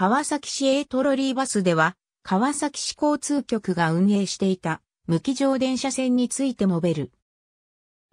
川崎市営トロリーバスでは、川崎市交通局が運営していた無機乗電車線についてもべる。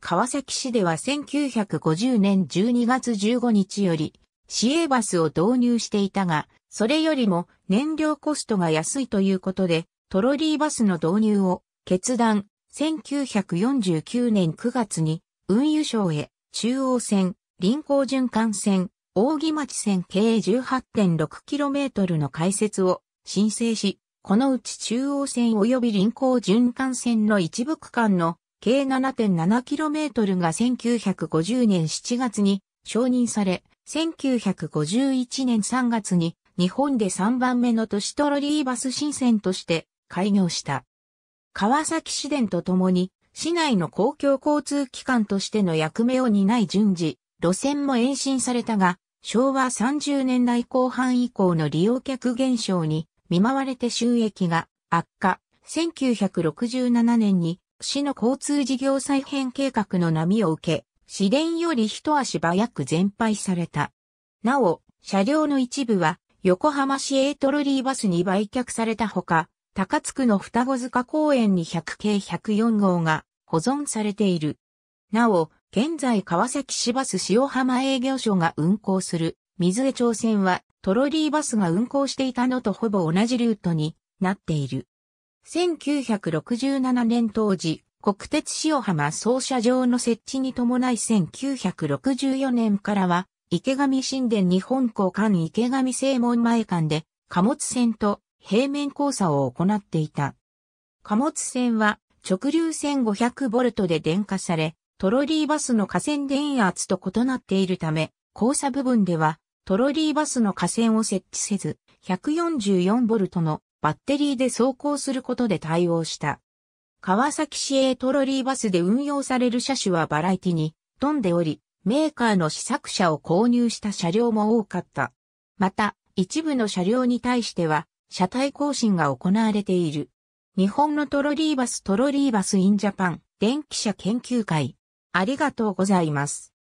川崎市では1950年12月15日より、市営バスを導入していたが、それよりも燃料コストが安いということで、トロリーバスの導入を決断。1949年9月に運輸省へ中央線、臨港循環線、大木町線計 18.6km の開設を申請し、このうち中央線及び臨港循環線の一部区間の計 7.7km が1950年7月に承認され、1951年3月に日本で3番目の都市トロリーバス新線として開業した。川崎市電とともに市内の公共交通機関としての役目を担い順次、路線も延伸されたが、昭和30年代後半以降の利用客減少に見舞われて収益が悪化。1967年に市の交通事業再編計画の波を受け、市電より一足早く全廃された。なお、車両の一部は横浜市営トロリーバスに売却されたほか、高津区の双子塚公園に100系104号が保存されている。なお、現在川崎市バス塩浜営業所が運行する水江町線はトロリーバスが運行していたのとほぼ同じルートになっている。1967年当時、国鉄塩浜操車場の設置に伴い1964年からは池上神殿日本港間池上正門前間で貨物船と平面交差を行っていた。貨物船は直流1500ボルトで電化され、トロリーバスの架線電圧と異なっているため、交差部分ではトロリーバスの架線を設置せず、144V のバッテリーで走行することで対応した。川崎市営トロリーバスで運用される車種はバラエティに富んでおり、メーカーの試作車を購入した車両も多かった。また、一部の車両に対しては、車体更新が行われている。日本のトロリーバストロリーバスインジャパン電気車研究会ありがとうございます。